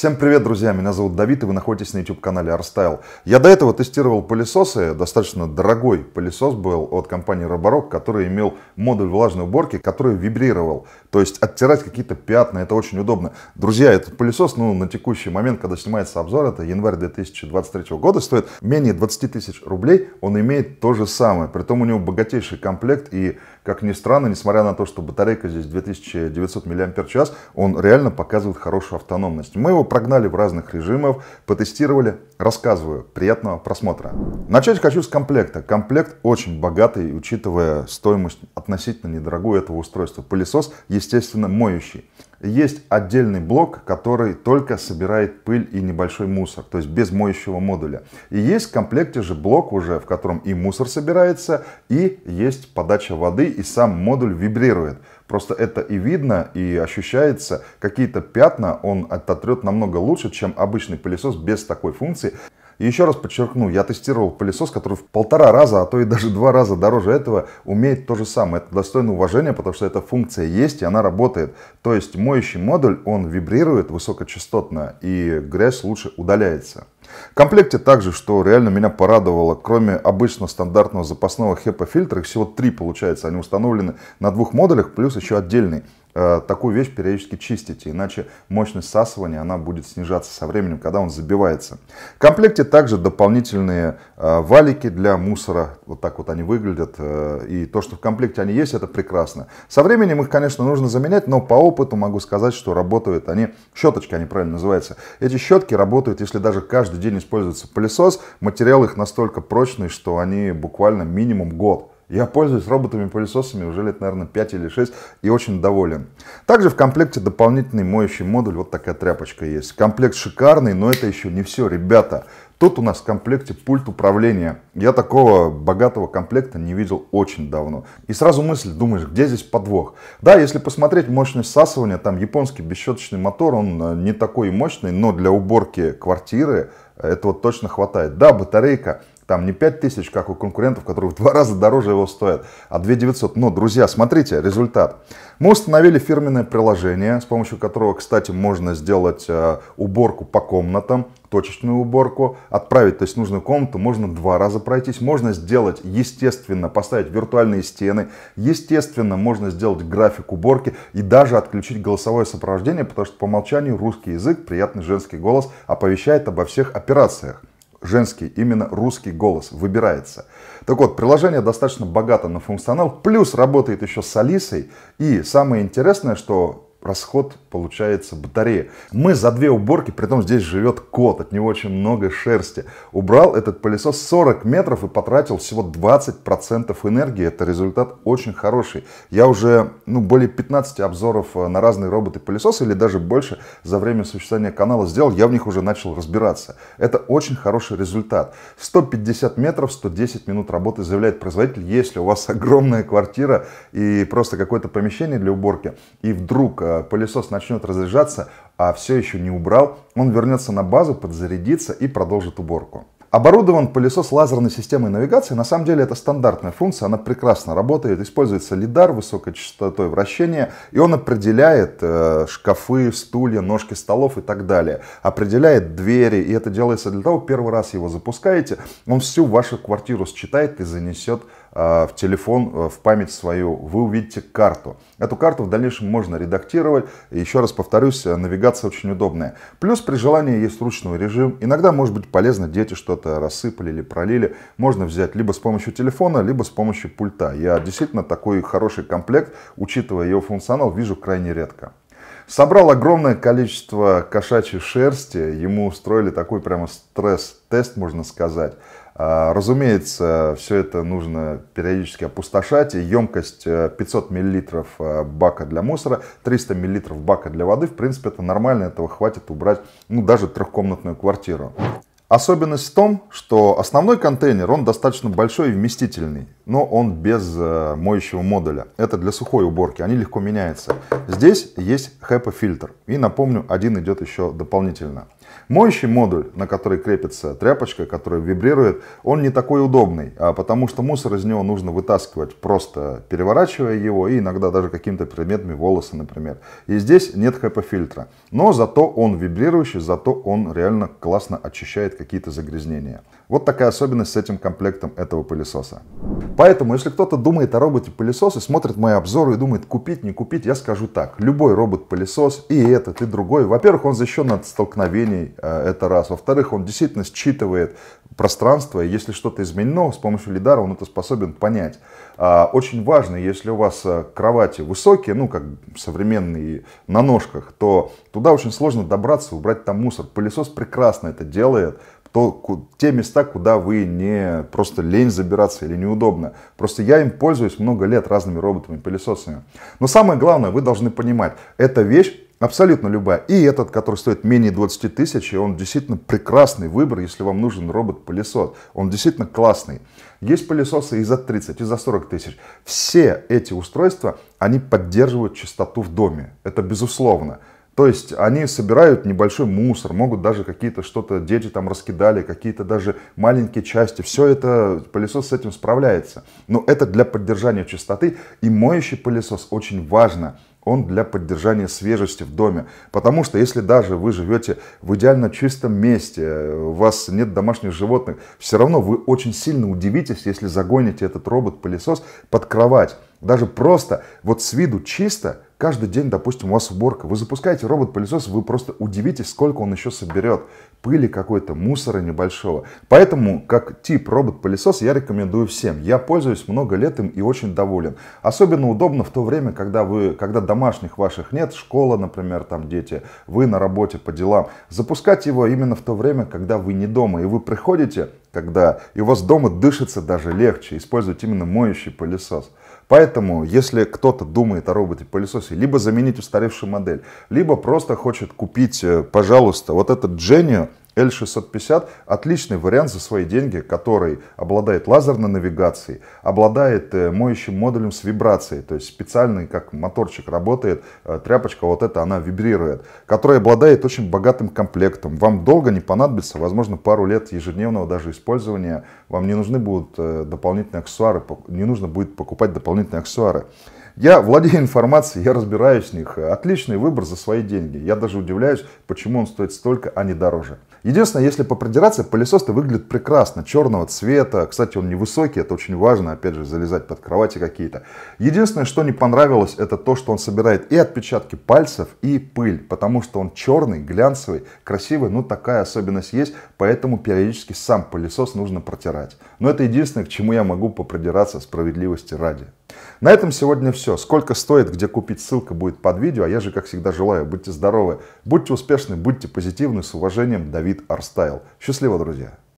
Всем привет, друзья! Меня зовут Давид, и вы находитесь на YouTube-канале ArStyle. Я до этого тестировал пылесосы. Достаточно дорогой пылесос был от компании Roborock, который имел модуль влажной уборки, который вибрировал. То есть оттирать какие-то пятна, это очень удобно. Друзья, этот пылесос, ну, на текущий момент, когда снимается обзор, это январь 2023 года, стоит менее 20 тысяч рублей. Он имеет то же самое. Притом у него богатейший комплект и как ни странно, несмотря на то, что батарейка здесь 2900 мАч, он реально показывает хорошую автономность. Мы его прогнали в разных режимах, потестировали. Рассказываю. Приятного просмотра. Начать хочу с комплекта. Комплект очень богатый, учитывая стоимость относительно недорогую этого устройства. Пылесос, естественно, моющий. Есть отдельный блок, который только собирает пыль и небольшой мусор, то есть без моющего модуля. И есть в комплекте же блок уже, в котором и мусор собирается, и есть подача воды, и сам модуль вибрирует. Просто это и видно, и ощущается. Какие-то пятна он ототрет намного лучше, чем обычный пылесос без такой функции. И еще раз подчеркну, я тестировал пылесос, который в полтора раза, а то и даже два раза дороже этого умеет то же самое. Это достойно уважения, потому что эта функция есть и она работает. То есть моющий модуль, он вибрирует высокочастотно и грязь лучше удаляется. В комплекте также, что реально меня порадовало, кроме обычного стандартного запасного HEPA фильтра, их всего три получается, они установлены на двух модулях, плюс еще отдельный Э, такую вещь периодически чистите, иначе мощность всасывания она будет снижаться со временем, когда он забивается. В комплекте также дополнительные э, валики для мусора, вот так вот они выглядят, э, и то, что в комплекте они есть, это прекрасно. Со временем их, конечно, нужно заменять, но по опыту могу сказать, что работают они, щеточки они правильно называются. Эти щетки работают, если даже каждый день используется пылесос, материал их настолько прочный, что они буквально минимум год я пользуюсь роботами-пылесосами уже лет, наверное, 5 или 6 и очень доволен. Также в комплекте дополнительный моющий модуль, вот такая тряпочка есть. Комплект шикарный, но это еще не все, ребята. Тут у нас в комплекте пульт управления. Я такого богатого комплекта не видел очень давно. И сразу мысль, думаешь, где здесь подвох? Да, если посмотреть мощность всасывания, там японский бесщеточный мотор, он э, не такой мощный, но для уборки квартиры э, этого точно хватает. Да, батарейка там не 5 тысяч, как у конкурентов, которые в два раза дороже его стоят, а 2 900. Но, друзья, смотрите, результат. Мы установили фирменное приложение, с помощью которого, кстати, можно сделать э, уборку по комнатам, точечную уборку, отправить, то есть нужную комнату, можно два раза пройтись, можно сделать, естественно, поставить виртуальные стены, естественно, можно сделать график уборки и даже отключить голосовое сопровождение, потому что по умолчанию русский язык, приятный женский голос оповещает обо всех операциях женский, именно русский голос выбирается. Так вот, приложение достаточно богато на функционал, плюс работает еще с Алисой. И самое интересное, что расход получается батарея. Мы за две уборки, при том здесь живет кот, от него очень много шерсти. Убрал этот пылесос 40 метров и потратил всего 20% энергии. Это результат очень хороший. Я уже ну, более 15 обзоров э, на разные роботы-пылесосы или даже больше за время существования канала сделал. Я в них уже начал разбираться. Это очень хороший результат. 150 метров, 110 минут работы заявляет производитель. Если у вас огромная квартира и просто какое-то помещение для уборки, и вдруг э, Э, пылесос начнет разряжаться, а все еще не убрал, он вернется на базу, подзарядится и продолжит уборку. Оборудован пылесос лазерной системой навигации. На самом деле это стандартная функция, она прекрасно работает. Используется лидар высокой частотой вращения, и он определяет э, шкафы, стулья, ножки столов и так далее. Определяет двери, и это делается для того, первый раз его запускаете, он всю вашу квартиру считает и занесет Э, в телефон, э, в память свою, вы увидите карту. Эту карту в дальнейшем можно редактировать. еще раз повторюсь, э, навигация очень удобная. Плюс при желании есть ручной режим. Иногда может быть полезно, дети что-то рассыпали или пролили. Можно взять либо с помощью телефона, либо с помощью пульта. Я действительно такой хороший комплект, учитывая его функционал, вижу крайне редко. Собрал огромное количество кошачьей шерсти, ему устроили такой прямо стресс-тест, можно сказать. А, разумеется, все это нужно периодически опустошать. емкость 500 э, мл э, бака для мусора, 300 мл бака для воды, в принципе, это нормально, этого хватит убрать ну, даже трехкомнатную квартиру. Особенность в том, что основной контейнер, он достаточно большой и вместительный, но он без э, моющего модуля. Это для сухой уборки, они легко меняются. Здесь есть HEPA фильтр. И напомню, один идет еще дополнительно. Моющий модуль, на который крепится тряпочка, которая вибрирует, он не такой удобный, а потому что мусор из него нужно вытаскивать, просто переворачивая его и иногда даже какими-то предметами, волосы, например. И здесь нет HEPA фильтра. Но зато он вибрирующий, зато он реально классно очищает какие-то загрязнения. Вот такая особенность с этим комплектом этого пылесоса. Поэтому, если кто-то думает о роботе-пылесосе, смотрит мои обзоры и думает, купить, не купить, я скажу так. Любой робот-пылесос, и этот, и другой, во-первых, он защищен от столкновений, э, это раз. Во-вторых, он действительно считывает пространство, и если что-то изменено, с помощью лидара он это способен понять. А, очень важно, если у вас э, кровати высокие, ну, как современные, на ножках, то туда очень сложно добраться, убрать там мусор. Пылесос прекрасно это делает, то, те места, куда вы не просто лень забираться или неудобно. Просто я им пользуюсь много лет разными роботами-пылесосами. Но самое главное, вы должны понимать, эта вещь Абсолютно любая. И этот, который стоит менее 20 тысяч, и он действительно прекрасный выбор, если вам нужен робот-пылесос. Он действительно классный. Есть пылесосы и за 30, и за 40 тысяч. Все эти устройства, они поддерживают чистоту в доме. Это безусловно. То есть они собирают небольшой мусор, могут даже какие-то что-то дети там раскидали, какие-то даже маленькие части. Все это, пылесос с этим справляется. Но это для поддержания чистоты. И моющий пылесос очень важно он для поддержания свежести в доме. Потому что если даже вы живете в идеально чистом месте, у вас нет домашних животных, все равно вы очень сильно удивитесь, если загоните этот робот-пылесос под кровать. Даже просто вот с виду чисто, Каждый день, допустим, у вас уборка. Вы запускаете робот-пылесос, вы просто удивитесь, сколько он еще соберет пыли какой-то, мусора небольшого. Поэтому, как тип робот-пылесос, я рекомендую всем. Я пользуюсь много лет им и очень доволен. Особенно удобно в то время, когда, вы, когда домашних ваших нет, школа, например, там дети, вы на работе по делам. Запускать его именно в то время, когда вы не дома, и вы приходите, когда и у вас дома дышится даже легче, использовать именно моющий пылесос. Поэтому, если кто-то думает о роботе-пылесосе, либо заменить устаревшую модель, либо просто хочет купить, э, пожалуйста, вот этот Genio, L650 отличный вариант за свои деньги, который обладает лазерной навигацией, обладает э, моющим модулем с вибрацией, то есть специальный, как моторчик работает, э, тряпочка вот эта, она вибрирует, который обладает очень богатым комплектом. Вам долго не понадобится, возможно, пару лет ежедневного даже использования, вам не нужны будут э, дополнительные аксессуары, не нужно будет покупать дополнительные аксессуары. Я владею информацией, я разбираюсь в них. Отличный выбор за свои деньги. Я даже удивляюсь, почему он стоит столько, а не дороже. Единственное, если попридираться, пылесос-то выглядит прекрасно, черного цвета. Кстати, он невысокий, это очень важно, опять же, залезать под кровати какие-то. Единственное, что не понравилось, это то, что он собирает и отпечатки пальцев, и пыль, потому что он черный, глянцевый, красивый, ну такая особенность есть, поэтому периодически сам пылесос нужно протирать. Но это единственное, к чему я могу попридираться справедливости ради. На этом сегодня все. Сколько стоит, где купить, ссылка будет под видео. А я же, как всегда, желаю, будьте здоровы, будьте успешны, будьте позитивны. С уважением, Давид Арстайл. Счастливо, друзья!